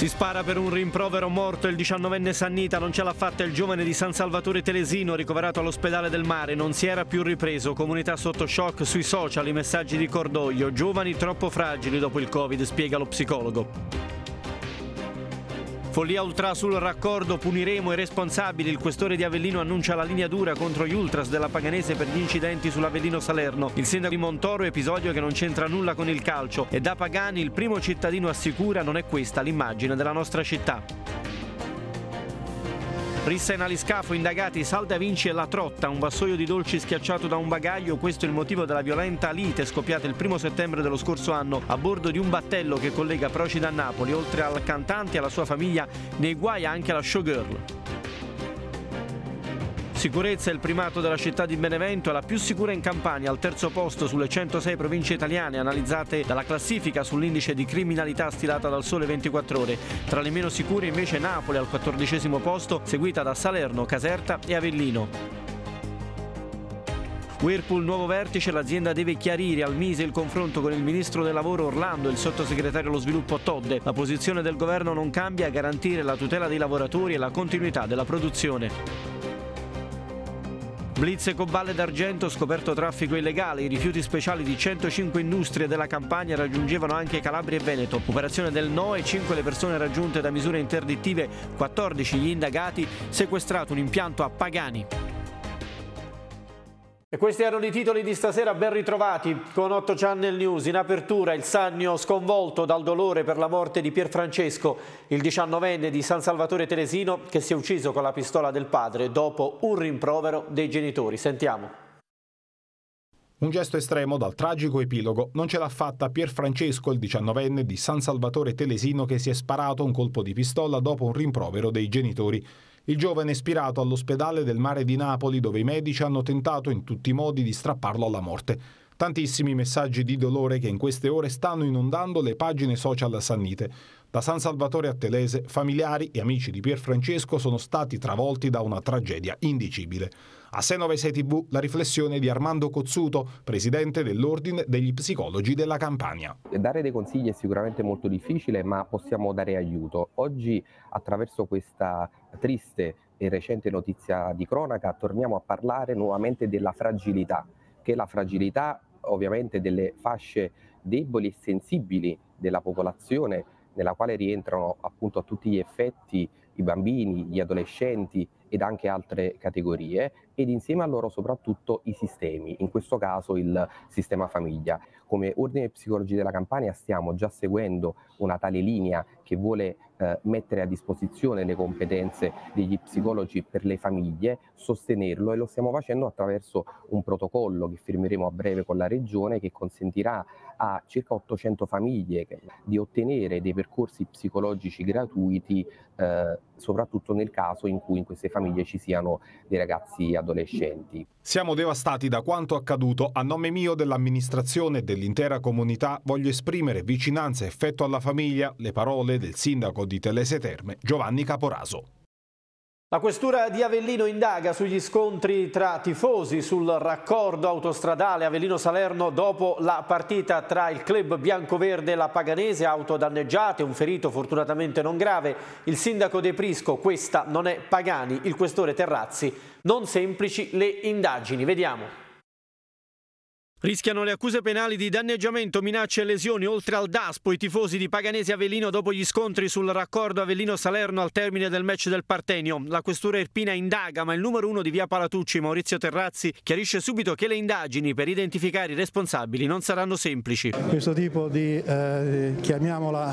Si spara per un rimprovero morto il 19enne Sannita, non ce l'ha fatta il giovane di San Salvatore Telesino ricoverato all'ospedale del mare, non si era più ripreso, comunità sotto shock sui social, i messaggi di cordoglio, giovani troppo fragili dopo il Covid, spiega lo psicologo. Follia ultra sul raccordo, puniremo i responsabili. Il questore di Avellino annuncia la linea dura contro gli ultras della Paganese per gli incidenti sull'Avellino Salerno. Il sindaco di Montoro, episodio che non c'entra nulla con il calcio. E da Pagani, il primo cittadino assicura non è questa l'immagine della nostra città. Rissa in scafo, indagati Salda Vinci e La Trotta, un vassoio di dolci schiacciato da un bagaglio, questo è il motivo della violenta lite scoppiata il primo settembre dello scorso anno a bordo di un battello che collega Procida a Napoli, oltre al cantante e alla sua famiglia, nei guai anche la showgirl. Sicurezza è il primato della città di Benevento, è la più sicura in Campania, al terzo posto sulle 106 province italiane analizzate dalla classifica sull'indice di criminalità stilata dal Sole 24 Ore. Tra le meno sicure invece Napoli al quattordicesimo posto, seguita da Salerno, Caserta e Avellino. Whirlpool nuovo vertice, l'azienda deve chiarire al Mise il confronto con il ministro del lavoro Orlando e il sottosegretario allo sviluppo Todde. La posizione del governo non cambia, a garantire la tutela dei lavoratori e la continuità della produzione. Blitz e Coballe d'Argento, scoperto traffico illegale, i rifiuti speciali di 105 industrie della campagna raggiungevano anche Calabria e Veneto. Operazione del NO e 5 le persone raggiunte da misure interdittive, 14 gli indagati, sequestrato un impianto a Pagani. E questi erano i titoli di stasera ben ritrovati con 8 Channel News. In apertura il Sannio sconvolto dal dolore per la morte di Pierfrancesco, il diciannovenne di San Salvatore Telesino che si è ucciso con la pistola del padre dopo un rimprovero dei genitori. Sentiamo. Un gesto estremo dal tragico epilogo. Non ce l'ha fatta Pier Francesco, il diciannovenne di San Salvatore Telesino, che si è sparato un colpo di pistola dopo un rimprovero dei genitori. Il giovane è ispirato all'ospedale del mare di Napoli dove i medici hanno tentato in tutti i modi di strapparlo alla morte. Tantissimi messaggi di dolore che in queste ore stanno inondando le pagine social sannite. Da San Salvatore a Telese, familiari e amici di Pier Francesco sono stati travolti da una tragedia indicibile. A 696 TV la riflessione di Armando Cozzuto, presidente dell'Ordine degli Psicologi della Campania. Dare dei consigli è sicuramente molto difficile, ma possiamo dare aiuto. Oggi, attraverso questa triste e recente notizia di cronaca, torniamo a parlare nuovamente della fragilità, che è la fragilità ovviamente delle fasce deboli e sensibili della popolazione nella quale rientrano appunto a tutti gli effetti i bambini, gli adolescenti ed anche altre categorie ed insieme a loro soprattutto i sistemi, in questo caso il sistema famiglia. Come Ordine Psicologi della Campania stiamo già seguendo una tale linea che vuole eh, mettere a disposizione le competenze degli psicologi per le famiglie, sostenerlo e lo stiamo facendo attraverso un protocollo che firmeremo a breve con la Regione che consentirà a circa 800 famiglie di ottenere dei percorsi psicologici gratuiti eh, soprattutto nel caso in cui in queste famiglie ci siano dei ragazzi adolescenti. Siamo devastati da quanto accaduto. A nome mio, dell'amministrazione e dell'intera comunità, voglio esprimere vicinanza e affetto alla famiglia, le parole del sindaco di Telese Terme, Giovanni Caporaso. La questura di Avellino indaga sugli scontri tra tifosi sul raccordo autostradale Avellino-Salerno dopo la partita tra il club biancoverde e la Paganese, auto danneggiate, un ferito fortunatamente non grave. Il sindaco De Prisco, questa non è Pagani, il questore Terrazzi, non semplici le indagini. Vediamo. Rischiano le accuse penali di danneggiamento, minacce e lesioni oltre al DASPO i tifosi di Paganesi Avellino dopo gli scontri sul raccordo Avellino-Salerno al termine del match del Partenio. La questura erpina indaga, ma il numero uno di via Palatucci, Maurizio Terrazzi, chiarisce subito che le indagini per identificare i responsabili non saranno semplici. Questo tipo di, eh, chiamiamola,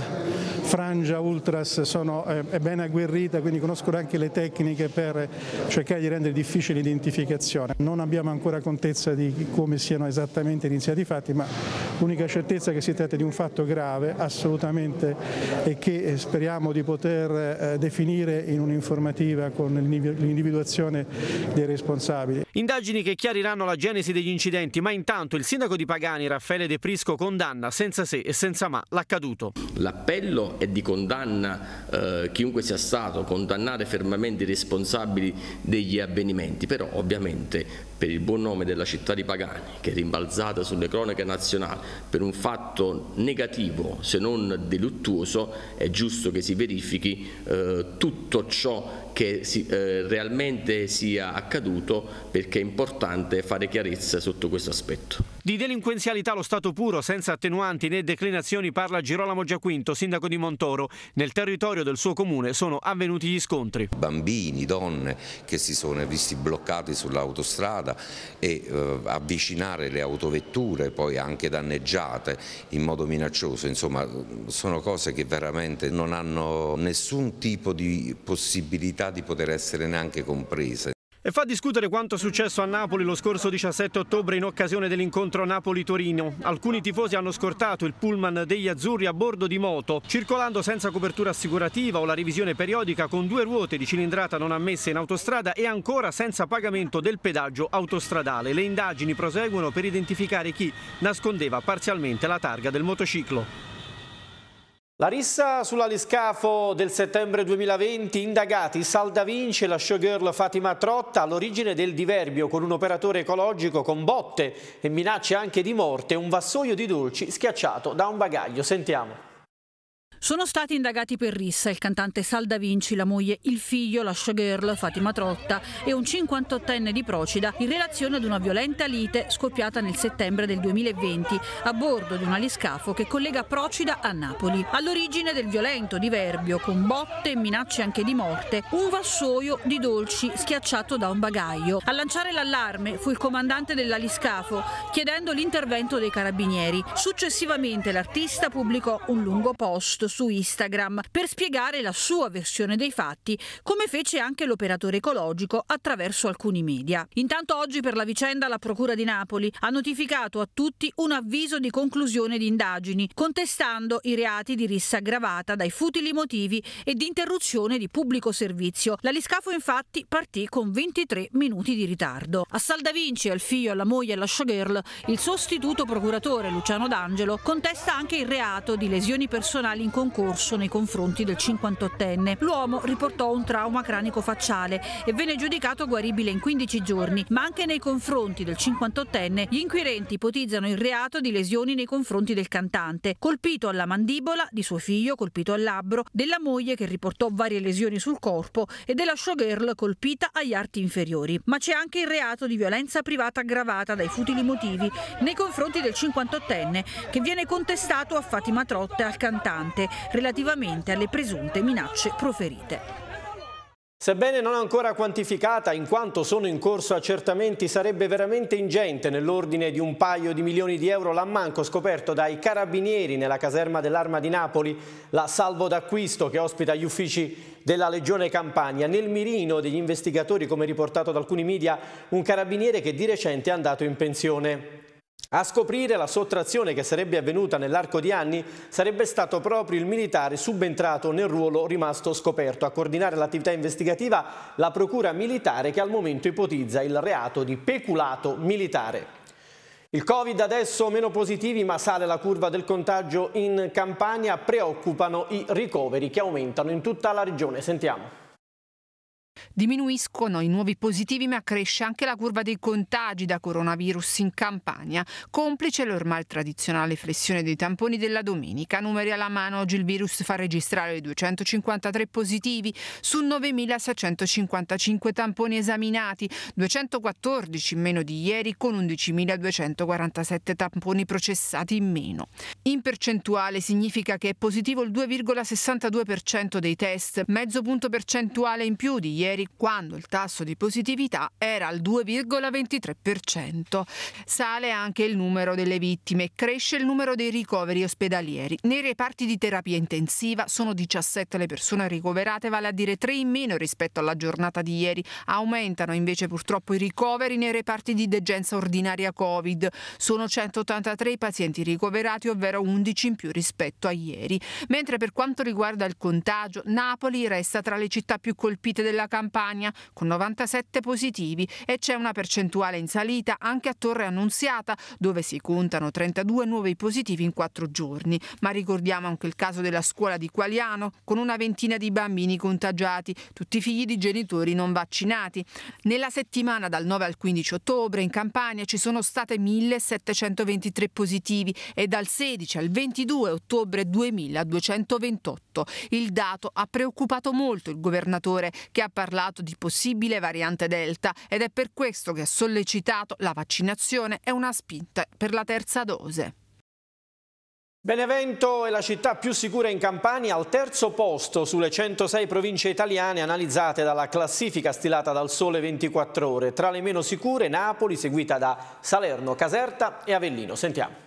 frangia ultras sono, eh, è ben agguerrita, quindi conoscono anche le tecniche per cercare di rendere difficile l'identificazione. Non abbiamo ancora contezza di come siano esattamente certamente iniziati fatti, ma l'unica certezza è che si tratta di un fatto grave assolutamente e che eh, speriamo di poter eh, definire in un'informativa con l'individuazione dei responsabili. Indagini che chiariranno la genesi degli incidenti, ma intanto il sindaco di Pagani, Raffaele De Prisco, condanna senza se e senza ma l'accaduto. L'appello è di condanna eh, chiunque sia stato, condannare fermamente i responsabili degli avvenimenti, però ovviamente per il buon nome della città di Pagani, che è rimbalzata sulle cronache nazionali per un fatto negativo se non deluttuoso, è giusto che si verifichi eh, tutto ciò che si, eh, realmente sia accaduto perché è importante fare chiarezza sotto questo aspetto. Di delinquenzialità lo stato puro, senza attenuanti né declinazioni, parla Girolamo Giaquinto, sindaco di Montoro. Nel territorio del suo comune sono avvenuti gli scontri. Bambini, donne che si sono visti bloccati sull'autostrada e eh, avvicinare le autovetture, poi anche danneggiate in modo minaccioso. Insomma, sono cose che veramente non hanno nessun tipo di possibilità di poter essere neanche comprese. E fa discutere quanto successo a Napoli lo scorso 17 ottobre in occasione dell'incontro Napoli-Torino. Alcuni tifosi hanno scortato il pullman degli azzurri a bordo di moto, circolando senza copertura assicurativa o la revisione periodica con due ruote di cilindrata non ammesse in autostrada e ancora senza pagamento del pedaggio autostradale. Le indagini proseguono per identificare chi nascondeva parzialmente la targa del motociclo. La rissa sull'aliscafo del settembre 2020, indagati Salda Vinci e la showgirl Fatima Trotta all'origine del diverbio con un operatore ecologico con botte e minacce anche di morte, un vassoio di dolci schiacciato da un bagaglio. Sentiamo. Sono stati indagati per rissa il cantante Salda Vinci, la moglie, il figlio, la showgirl Fatima Trotta e un 58enne di Procida in relazione ad una violenta lite scoppiata nel settembre del 2020 a bordo di un aliscafo che collega Procida a Napoli. All'origine del violento diverbio con botte e minacce anche di morte, un vassoio di dolci schiacciato da un bagaglio. A lanciare l'allarme fu il comandante dell'aliscafo chiedendo l'intervento dei carabinieri. Successivamente l'artista pubblicò un lungo post post su Instagram per spiegare la sua versione dei fatti, come fece anche l'operatore ecologico attraverso alcuni media. Intanto oggi per la vicenda la Procura di Napoli ha notificato a tutti un avviso di conclusione di indagini, contestando i reati di rissa aggravata dai futili motivi e di interruzione di pubblico servizio. L'aliscafo infatti partì con 23 minuti di ritardo. A Saldavinci, al figlio, alla moglie e alla showgirl, il sostituto procuratore Luciano D'Angelo contesta anche il reato di lesioni personali in concorso nei confronti del 58enne. L'uomo riportò un trauma cranico-facciale e venne giudicato guaribile in 15 giorni, ma anche nei confronti del 58enne gli inquirenti ipotizzano il reato di lesioni nei confronti del cantante, colpito alla mandibola di suo figlio, colpito al labbro, della moglie che riportò varie lesioni sul corpo e della showgirl colpita agli arti inferiori. Ma c'è anche il reato di violenza privata aggravata dai futili motivi nei confronti del 58enne che viene contestato a Fatima Trotta al cantante relativamente alle presunte minacce proferite. Sebbene non ancora quantificata, in quanto sono in corso accertamenti, sarebbe veramente ingente nell'ordine di un paio di milioni di euro l'ammanco scoperto dai carabinieri nella caserma dell'Arma di Napoli, la salvo d'acquisto che ospita gli uffici della Legione Campania. Nel mirino degli investigatori, come riportato da alcuni media, un carabiniere che di recente è andato in pensione. A scoprire la sottrazione che sarebbe avvenuta nell'arco di anni sarebbe stato proprio il militare subentrato nel ruolo rimasto scoperto. A coordinare l'attività investigativa la procura militare che al momento ipotizza il reato di peculato militare. Il Covid adesso meno positivi ma sale la curva del contagio in Campania, preoccupano i ricoveri che aumentano in tutta la regione. Sentiamo. Diminuiscono i nuovi positivi ma cresce anche la curva dei contagi da coronavirus in Campania, complice l'ormai tradizionale flessione dei tamponi della domenica. Numeri alla mano, oggi il virus fa registrare 253 positivi su 9.655 tamponi esaminati, 214 in meno di ieri con 11.247 tamponi processati in meno. In percentuale significa che è positivo il 2,62% dei test, mezzo punto percentuale in più di ieri ieri quando il tasso di positività era al 2,23%. Sale anche il numero delle vittime, cresce il numero dei ricoveri ospedalieri. Nei reparti di terapia intensiva sono 17 le persone ricoverate, vale a dire 3 in meno rispetto alla giornata di ieri. Aumentano invece purtroppo i ricoveri nei reparti di degenza ordinaria Covid. Sono 183 i pazienti ricoverati, ovvero 11 in più rispetto a ieri. Mentre per quanto riguarda il contagio, Napoli resta tra le città più colpite della capitale Campania, con 97 positivi e c'è una percentuale in salita anche a Torre Annunziata, dove si contano 32 nuovi positivi in 4 giorni. Ma ricordiamo anche il caso della scuola di Qualiano, con una ventina di bambini contagiati, tutti figli di genitori non vaccinati. Nella settimana dal 9 al 15 ottobre in Campania ci sono state 1723 positivi e dal 16 al 22 ottobre 2228. Il dato ha preoccupato molto il governatore che ha parlato parlato di possibile variante Delta ed è per questo che ha sollecitato la vaccinazione e una spinta per la terza dose. Benevento è la città più sicura in Campania, al terzo posto sulle 106 province italiane analizzate dalla classifica stilata dal Sole 24 Ore. Tra le meno sicure Napoli, seguita da Salerno, Caserta e Avellino. Sentiamo.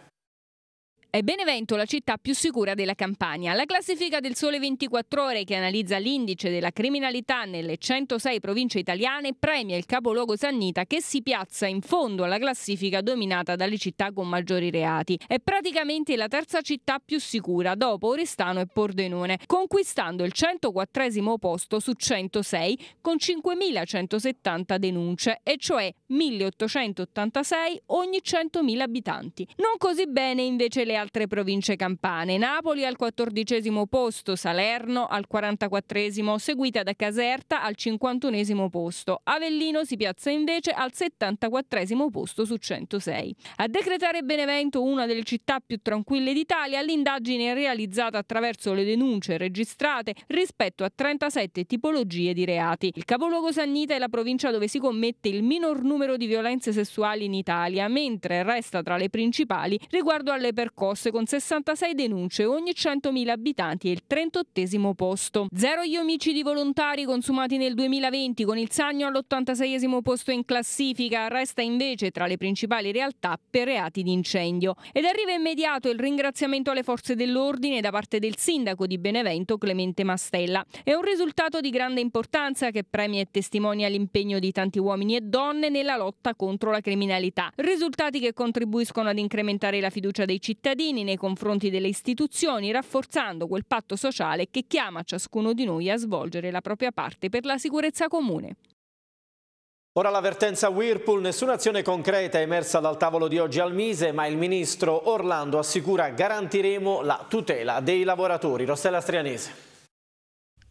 È Benevento la città più sicura della Campania. La classifica del Sole 24 Ore, che analizza l'indice della criminalità nelle 106 province italiane, premia il capoluogo Sannita che si piazza in fondo alla classifica dominata dalle città con maggiori reati. È praticamente la terza città più sicura dopo Oristano e Pordenone, conquistando il 104 posto su 106 con 5.170 denunce, e cioè 1.886 ogni 100.000 abitanti. Non così bene invece le altre province campane. Napoli al quattordicesimo posto, Salerno al 44 seguita da Caserta al 51 posto. Avellino si piazza invece al 74 posto su 106. A decretare Benevento una delle città più tranquille d'Italia, l'indagine è realizzata attraverso le denunce registrate rispetto a 37 tipologie di reati. Il capoluogo Sannita è la provincia dove si commette il minor numero di violenze sessuali in Italia, mentre resta tra le principali riguardo alle percorse Post con 66 denunce ogni 100.000 abitanti e il 38 posto. Zero gli omicidi volontari consumati nel 2020 con il Sagno all'86 esimo posto in classifica, resta invece tra le principali realtà per reati di incendio. Ed arriva immediato il ringraziamento alle forze dell'ordine da parte del sindaco di Benevento Clemente Mastella. È un risultato di grande importanza che premia e testimonia l'impegno di tanti uomini e donne nella lotta contro la criminalità. Risultati che contribuiscono ad incrementare la fiducia dei cittadini cittadini nei confronti delle istituzioni, rafforzando quel patto sociale che chiama ciascuno di noi a svolgere la propria parte per la sicurezza comune. Ora l'avvertenza Whirlpool, nessuna azione concreta è emersa dal tavolo di oggi al Mise, ma il ministro Orlando assicura garantiremo la tutela dei lavoratori. Rossella Strianese.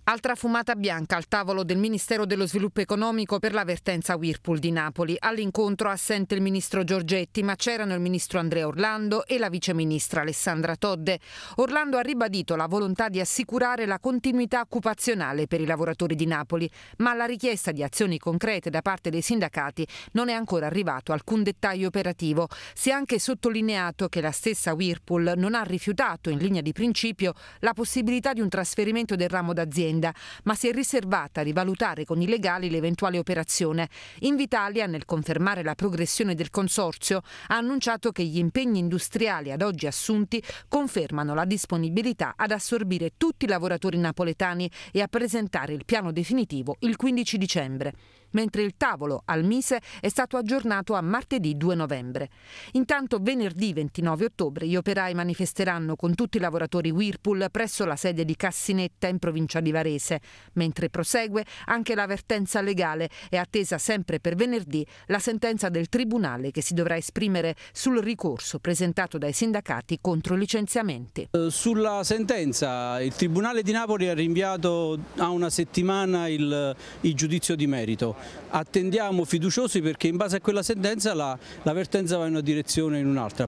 Altra fumata bianca al tavolo del Ministero dello Sviluppo Economico per l'avvertenza Whirlpool di Napoli. All'incontro assente il ministro Giorgetti, ma c'erano il ministro Andrea Orlando e la viceministra Alessandra Todde. Orlando ha ribadito la volontà di assicurare la continuità occupazionale per i lavoratori di Napoli, ma alla richiesta di azioni concrete da parte dei sindacati non è ancora arrivato alcun dettaglio operativo. Si è anche sottolineato che la stessa Whirlpool non ha rifiutato in linea di principio la possibilità di un trasferimento del ramo d'azienda vicenda, ma si è riservata a rivalutare con i legali l'eventuale operazione. Invitalia, nel confermare la progressione del consorzio, ha annunciato che gli impegni industriali ad oggi assunti confermano la disponibilità ad assorbire tutti i lavoratori napoletani e a presentare il piano definitivo il 15 dicembre mentre il tavolo al Mise è stato aggiornato a martedì 2 novembre. Intanto venerdì 29 ottobre gli operai manifesteranno con tutti i lavoratori Whirlpool presso la sede di Cassinetta in provincia di Varese, mentre prosegue anche l'avvertenza legale e attesa sempre per venerdì la sentenza del Tribunale che si dovrà esprimere sul ricorso presentato dai sindacati contro i licenziamenti. Eh, sulla sentenza il Tribunale di Napoli ha rinviato a una settimana il, il giudizio di merito attendiamo fiduciosi perché in base a quella sentenza l'avvertenza la va in una direzione o in un'altra.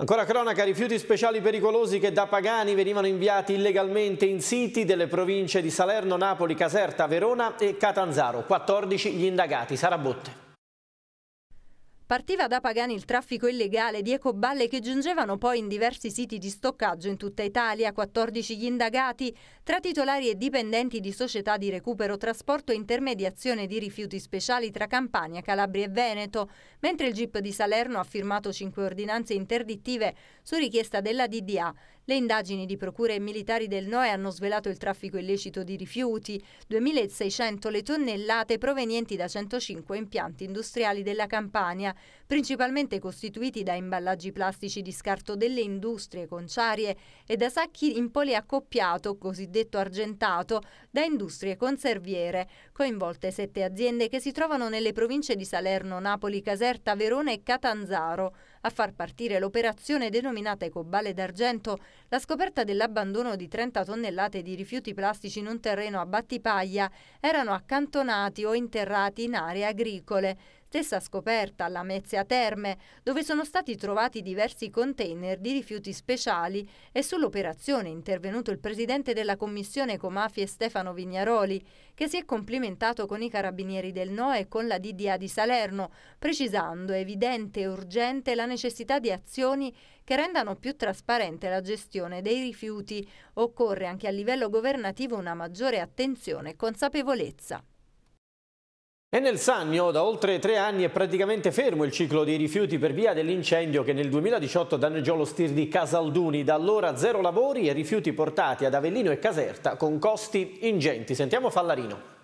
Ancora cronaca, rifiuti speciali pericolosi che da Pagani venivano inviati illegalmente in siti delle province di Salerno, Napoli, Caserta, Verona e Catanzaro. 14 gli indagati. sarà botte. Partiva da Pagani il traffico illegale di ecoballe che giungevano poi in diversi siti di stoccaggio in tutta Italia, 14 gli indagati, tra titolari e dipendenti di società di recupero, trasporto e intermediazione di rifiuti speciali tra Campania, Calabria e Veneto, mentre il GIP di Salerno ha firmato 5 ordinanze interdittive su richiesta della DDA le indagini di procure e militari del NOE hanno svelato il traffico illecito di rifiuti, 2.600 le tonnellate provenienti da 105 impianti industriali della Campania, principalmente costituiti da imballaggi plastici di scarto delle industrie conciarie e da sacchi in poliaccoppiato, cosiddetto argentato, da industrie conserviere, coinvolte sette aziende che si trovano nelle province di Salerno, Napoli, Caserta, Verona e Catanzaro. A far partire l'operazione denominata Ecoballe d'Argento, la scoperta dell'abbandono di 30 tonnellate di rifiuti plastici in un terreno a Battipaglia erano accantonati o interrati in aree agricole. Stessa scoperta alla Mezia Terme, dove sono stati trovati diversi container di rifiuti speciali e sull'operazione è intervenuto il presidente della commissione Comafie Stefano Vignaroli, che si è complimentato con i carabinieri del NOE e con la DDA di Salerno, precisando evidente e urgente la necessità di azioni che rendano più trasparente la gestione dei rifiuti. Occorre anche a livello governativo una maggiore attenzione e consapevolezza. E nel Sannio da oltre tre anni è praticamente fermo il ciclo dei rifiuti per via dell'incendio che nel 2018 danneggiò lo stir di Casalduni. Da allora zero lavori e rifiuti portati ad Avellino e Caserta con costi ingenti. Sentiamo Fallarino.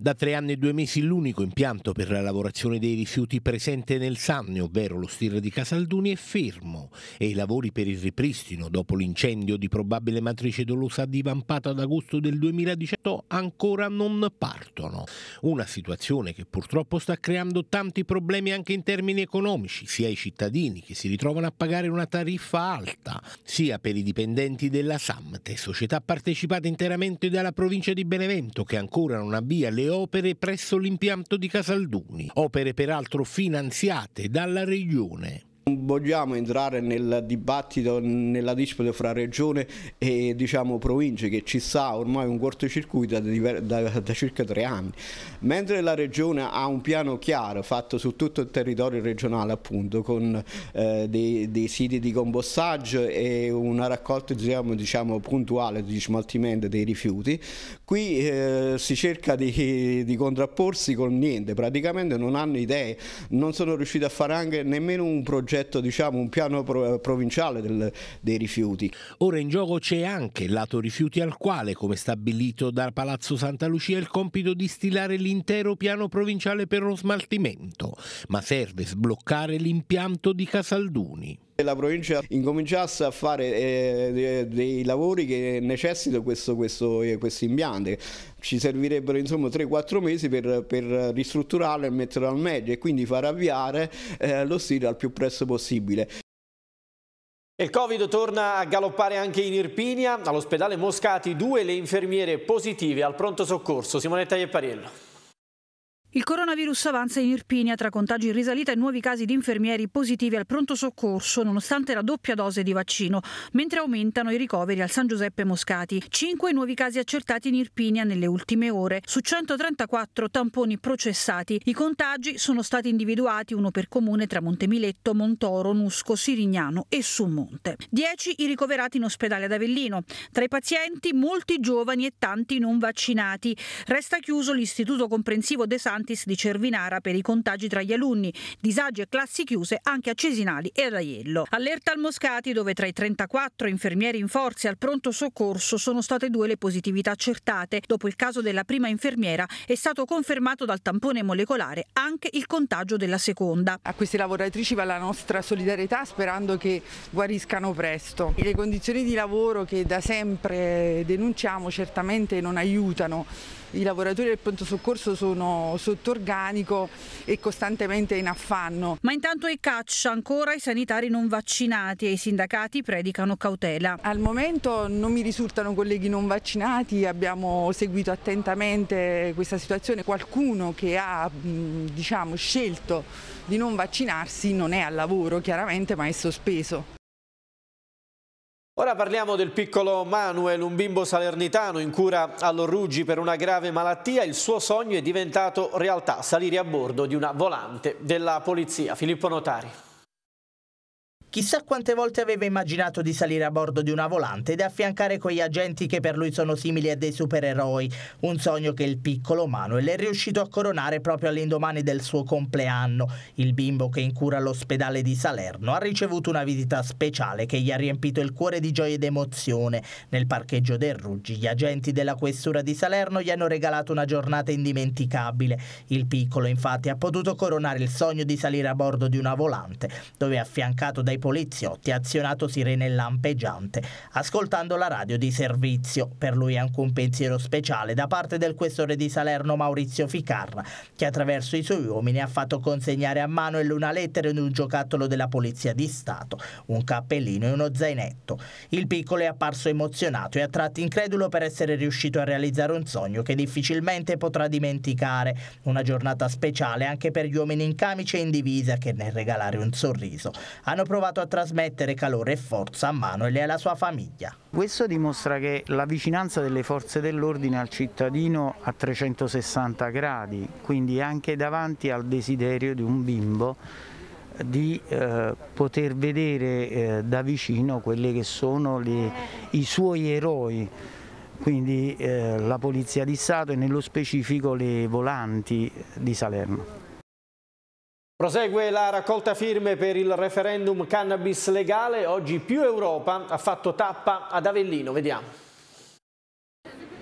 Da tre anni e due mesi l'unico impianto per la lavorazione dei rifiuti presente nel Sanne, ovvero lo Stir di Casalduni, è fermo e i lavori per il ripristino dopo l'incendio di probabile matrice dolosa divampata ad agosto del 2018 ancora non partono. Una situazione che purtroppo sta creando tanti problemi anche in termini economici, sia ai cittadini che si ritrovano a pagare una tariffa alta, sia per i dipendenti della SAMTE, società partecipata interamente dalla provincia di Benevento che ancora non avvia le opere presso l'impianto di Casalduni, opere peraltro finanziate dalla Regione vogliamo entrare nel dibattito, nella disputa fra regione e diciamo, province che ci sta ormai un cortocircuito da, da, da, circa tre anni. Mentre la regione ha un piano chiaro fatto su tutto il territorio regionale appunto con eh, dei, dei, siti di compostaggio e una raccolta diciamo, diciamo, puntuale di smaltimento dei rifiuti, qui eh, si cerca di, di contrapporsi con niente, praticamente non hanno idee, non sono riusciti a fare anche nemmeno un progetto progetto, diciamo, un piano pro- provinciale del, dei rifiuti. Ora in gioco c'è anche il lato rifiuti al quale, come stabilito da Palazzo Santa Lucia, è il compito di stilare l'intero piano provinciale per lo smaltimento, ma serve sbloccare l'impianto di Casalduni la provincia incominciasse a fare eh, dei, lavori che necessitano questo, questo, eh, questi Ci servirebbero insomma 3-4 mesi per, per ristrutturarlo e metterlo al meglio e quindi far avviare eh, lo stile al più presto possibile. Il Covid torna a galoppare anche in Irpinia, all'ospedale Moscati due le infermiere positive al pronto soccorso. Simonetta Iepariello. Il coronavirus avanza in Irpinia tra contagi in risalita e nuovi casi di infermieri positivi al pronto soccorso nonostante la doppia dose di vaccino, mentre aumentano i ricoveri al San Giuseppe Moscati. 5 nuovi casi accertati in Irpinia nelle ultime ore, su 134 tamponi processati. I contagi sono stati individuati uno per comune tra Montemiletto, Montoro, Nusco, Sirignano e Summonte. 10 i ricoverati in ospedale ad Avellino. Tra i pazienti molti giovani e tanti non vaccinati. Resta chiuso l'istituto comprensivo De San Duplantis di Cervinara per i contagi tra gli alunni, disagi e classi chiuse anche a Cesinali e ad Aiello. Allerta al Moscati dove tra i 34 infermieri in forze al pronto soccorso sono state due le positività accertate. Dopo il caso della prima infermiera è stato confermato dal tampone molecolare anche il contagio della seconda. A queste lavoratrici va la nostra solidarietà sperando che guariscano presto. Le condizioni di lavoro che da sempre denunciamo certamente non aiutano i lavoratori del pronto soccorso sono sotto organico e costantemente in affanno. Ma intanto è caccia ancora i sanitari non vaccinati e i sindacati predicano cautela. Al momento non mi risultano colleghi non vaccinati, abbiamo seguito attentamente questa situazione. Qualcuno che ha diciamo, scelto di non vaccinarsi non è al lavoro chiaramente ma è sospeso. Ora parliamo del piccolo Manuel, un bimbo salernitano in cura all'Orruggi per una grave malattia. Il suo sogno è diventato realtà, salire a bordo di una volante della polizia. Filippo Notari. Chissà quante volte aveva immaginato di salire a bordo di una volante ed affiancare quegli agenti che per lui sono simili a dei supereroi, un sogno che il piccolo Manuel è riuscito a coronare proprio all'indomani del suo compleanno. Il bimbo che incura all'ospedale di Salerno ha ricevuto una visita speciale che gli ha riempito il cuore di gioia ed emozione. Nel parcheggio del Ruggi gli agenti della questura di Salerno gli hanno regalato una giornata indimenticabile. Il piccolo infatti ha potuto coronare il sogno di salire a bordo di una volante, dove affiancato dai dai poliziotti, azionato sirene lampeggiante, ascoltando la radio di servizio. Per lui anche un pensiero speciale da parte del questore di Salerno Maurizio Ficarra, che attraverso i suoi uomini ha fatto consegnare a Manuel una lettera in un giocattolo della Polizia di Stato, un cappellino e uno zainetto. Il piccolo è apparso emozionato e a tratti incredulo per essere riuscito a realizzare un sogno che difficilmente potrà dimenticare. Una giornata speciale anche per gli uomini in camice e in divisa che nel regalare un sorriso hanno provato provato a trasmettere calore e forza a Manuel e alla sua famiglia. Questo dimostra che la vicinanza delle forze dell'ordine al cittadino a 360 gradi, quindi anche davanti al desiderio di un bimbo eh, di eh, poter vedere eh, da vicino quelli che sono le, i suoi eroi, quindi eh, la Polizia di Stato e nello specifico le volanti di Salerno. Prosegue la raccolta firme per il referendum cannabis legale, oggi più Europa ha fatto tappa ad Avellino, vediamo.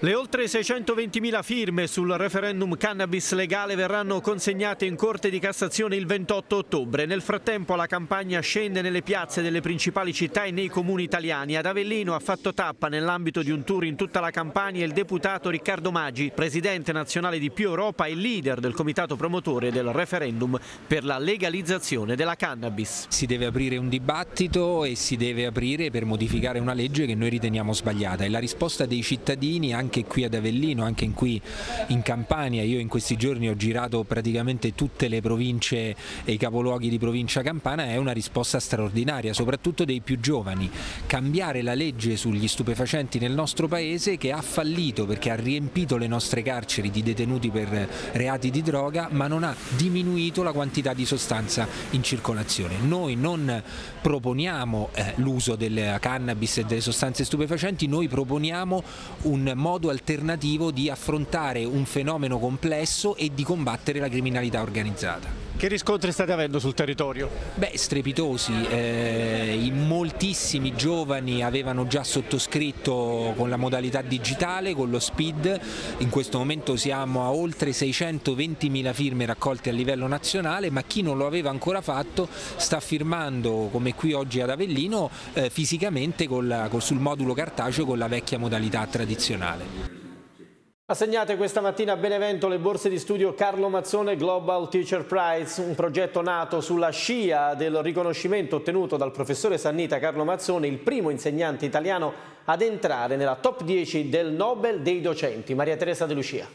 Le oltre 620.000 firme sul referendum cannabis legale verranno consegnate in Corte di Cassazione il 28 ottobre. Nel frattempo la campagna scende nelle piazze delle principali città e nei comuni italiani. Ad Avellino ha fatto tappa nell'ambito di un tour in tutta la Campania il deputato Riccardo Maggi, presidente nazionale di Più Europa e leader del comitato promotore del referendum per la legalizzazione della cannabis. Si deve aprire un dibattito e si deve aprire per modificare una legge che noi riteniamo sbagliata e la risposta dei cittadini anche anche qui ad Avellino, anche in qui in Campania. Io in questi giorni ho girato praticamente tutte le province e i capoluoghi di provincia campana, è una risposta straordinaria, soprattutto dei più giovani. Cambiare la legge sugli stupefacenti nel nostro paese che ha fallito perché ha riempito le nostre carceri di detenuti per reati di droga, ma non ha diminuito la quantità di sostanza in circolazione. Noi non proponiamo eh, l'uso della cannabis e delle sostanze stupefacenti, noi proponiamo un modo modo alternativo di affrontare un fenomeno complesso e di combattere la criminalità organizzata. Che riscontri state avendo sul territorio? Beh, strepitosi, eh, moltissimi giovani avevano già sottoscritto con la modalità digitale, con lo SPID, in questo momento siamo a oltre 620.000 firme raccolte a livello nazionale, ma chi non lo aveva ancora fatto sta firmando, come qui oggi ad Avellino, eh, fisicamente col, col, sul modulo cartaceo con la vecchia modalità tradizionale. Assegnate questa mattina a Benevento le borse di studio Carlo Mazzone Global Teacher Prize, un progetto nato sulla scia del riconoscimento ottenuto dal professore Sannita Carlo Mazzone, il primo insegnante italiano ad entrare nella top 10 del Nobel dei docenti. Maria Teresa De Lucia.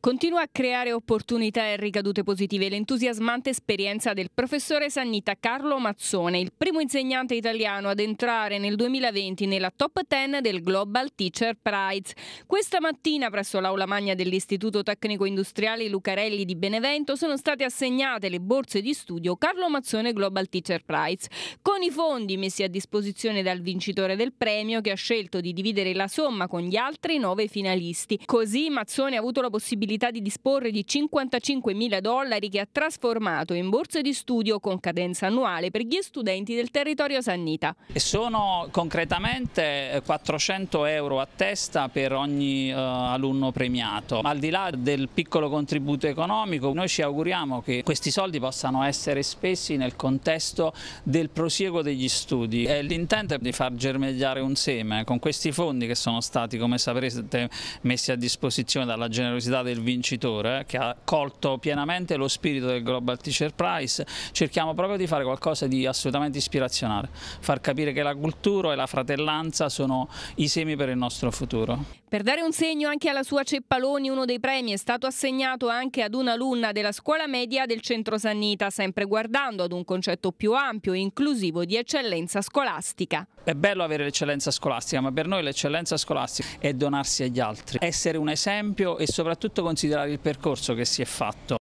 Continua a creare opportunità e ricadute positive l'entusiasmante esperienza del professore Sannita Carlo Mazzone, il primo insegnante italiano ad entrare nel 2020 nella top 10 del Global Teacher Prize. Questa mattina presso l'aula magna dell'Istituto Tecnico Industriale Lucarelli di Benevento sono state assegnate le borse di studio Carlo Mazzone Global Teacher Prize, con i fondi messi a disposizione dal vincitore del premio che ha scelto di dividere la somma con gli altri nove finalisti. Così Mazzone ha avuto la possibilità possibilità di disporre di 55 mila dollari che ha trasformato in borse di studio con cadenza annuale per gli studenti del territorio Sannita. Sono concretamente 400 eh, euro a testa per ogni eh, alunno premiato. Al di là del piccolo contributo economico, noi ci auguriamo che questi soldi possano essere spesi nel contesto del prosieguo degli studi. L'intento è di far germegliare un seme con questi fondi che sono stati, come saprete, messi a disposizione dalla generosità del del vincitore eh, che ha colto pienamente lo spirito del Global Teacher Prize, cerchiamo proprio di fare qualcosa di assolutamente ispirazionale, far capire che la cultura e la fratellanza sono i semi per il nostro futuro. Per dare un segno anche alla sua Ceppaloni, uno dei premi è stato assegnato anche ad un'alunna della scuola media del centro Sannita, sempre guardando ad un concetto più ampio e inclusivo di eccellenza scolastica. È bello avere l'eccellenza scolastica, ma per noi l'eccellenza scolastica è donarsi agli altri, essere un esempio e soprattutto considerare il percorso che si è fatto.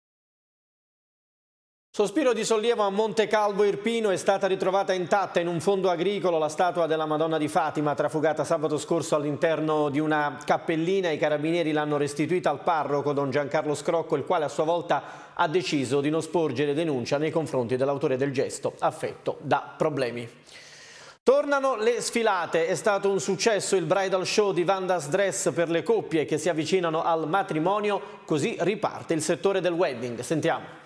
Sospiro di sollievo a Monte Calvo Irpino è stata ritrovata intatta in un fondo agricolo la statua della Madonna di Fatima trafugata sabato scorso all'interno di una cappellina. I carabinieri l'hanno restituita al parroco Don Giancarlo Scrocco il quale a sua volta ha deciso di non sporgere denuncia nei confronti dell'autore del gesto affetto da problemi. Tornano le sfilate, è stato un successo il bridal show di Vanda's Dress per le coppie che si avvicinano al matrimonio, così riparte il settore del wedding. Sentiamo.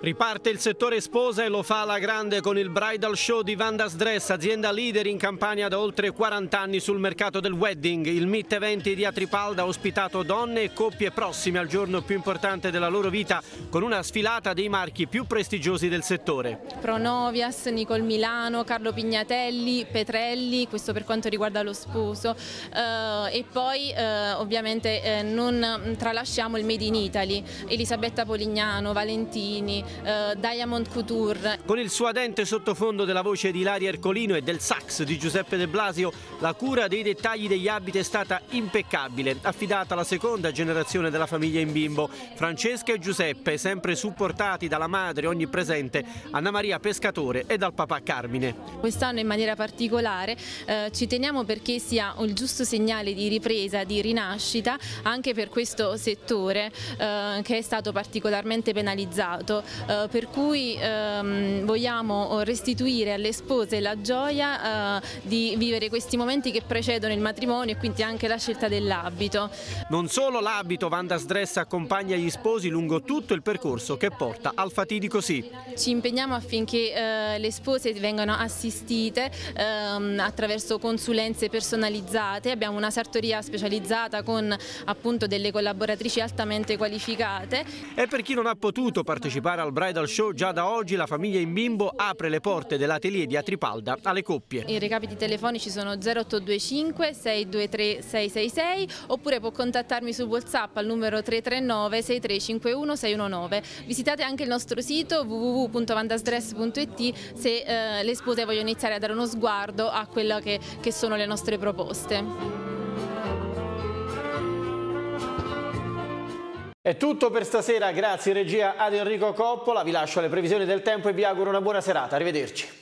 Riparte il settore sposa e lo fa alla grande con il bridal show di Vandas Dress, azienda leader in Campania da oltre 40 anni sul mercato del wedding. Il Meet Event di Atripalda ha ospitato donne e coppie prossime al giorno più importante della loro vita con una sfilata dei marchi più prestigiosi del settore. Pronovias, Nicol Milano, Carlo Pignatelli, Petrelli, questo per quanto riguarda lo sposo eh, e poi eh, ovviamente eh, non mm, tralasciamo il Made in Italy, Elisabetta Polignano, Valentini, eh, Diamond Couture. Con il suadente sottofondo della voce di Ilaria Ercolino e del sax di Giuseppe De Blasio, la cura dei dettagli degli abiti è stata impeccabile, affidata alla seconda generazione della famiglia in bimbo. Francesca e Giuseppe, sempre supportati dalla madre ogni presente, Anna Maria Pescatore e dal papà Carmine. Quest'anno in maniera particolare eh, ci teniamo perché sia il giusto segnale di ripresa, di rinascita anche per questo settore eh, che è stato particolarmente penalizzato. Eh, per cui ehm, vogliamo eh, restituire alle spose la gioia eh, di vivere questi momenti che precedono il matrimonio e quindi anche la scelta dell'abito. Non solo l'abito, Vanda Sdress accompagna gli sposi lungo tutto il percorso che porta al fatidico sì. Ci impegniamo affinché eh, le spose vengano assistite ehm, attraverso consulenze personalizzate, abbiamo una sartoria specializzata con appunto delle collaboratrici altamente qualificate. E per chi non ha potuto partecipare alla al Bridal Show già da oggi la famiglia in bimbo apre le porte dell'atelier di Atripalda alle coppie. I recapiti telefonici sono 0825 623 666 oppure può contattarmi su WhatsApp al numero 339 6351 619. Visitate anche il nostro sito www.vandasdress.it se eh, le spose vogliono iniziare a dare uno sguardo a quelle che, che sono le nostre proposte. È tutto per stasera, grazie regia ad Enrico Coppola, vi lascio alle previsioni del tempo e vi auguro una buona serata, arrivederci.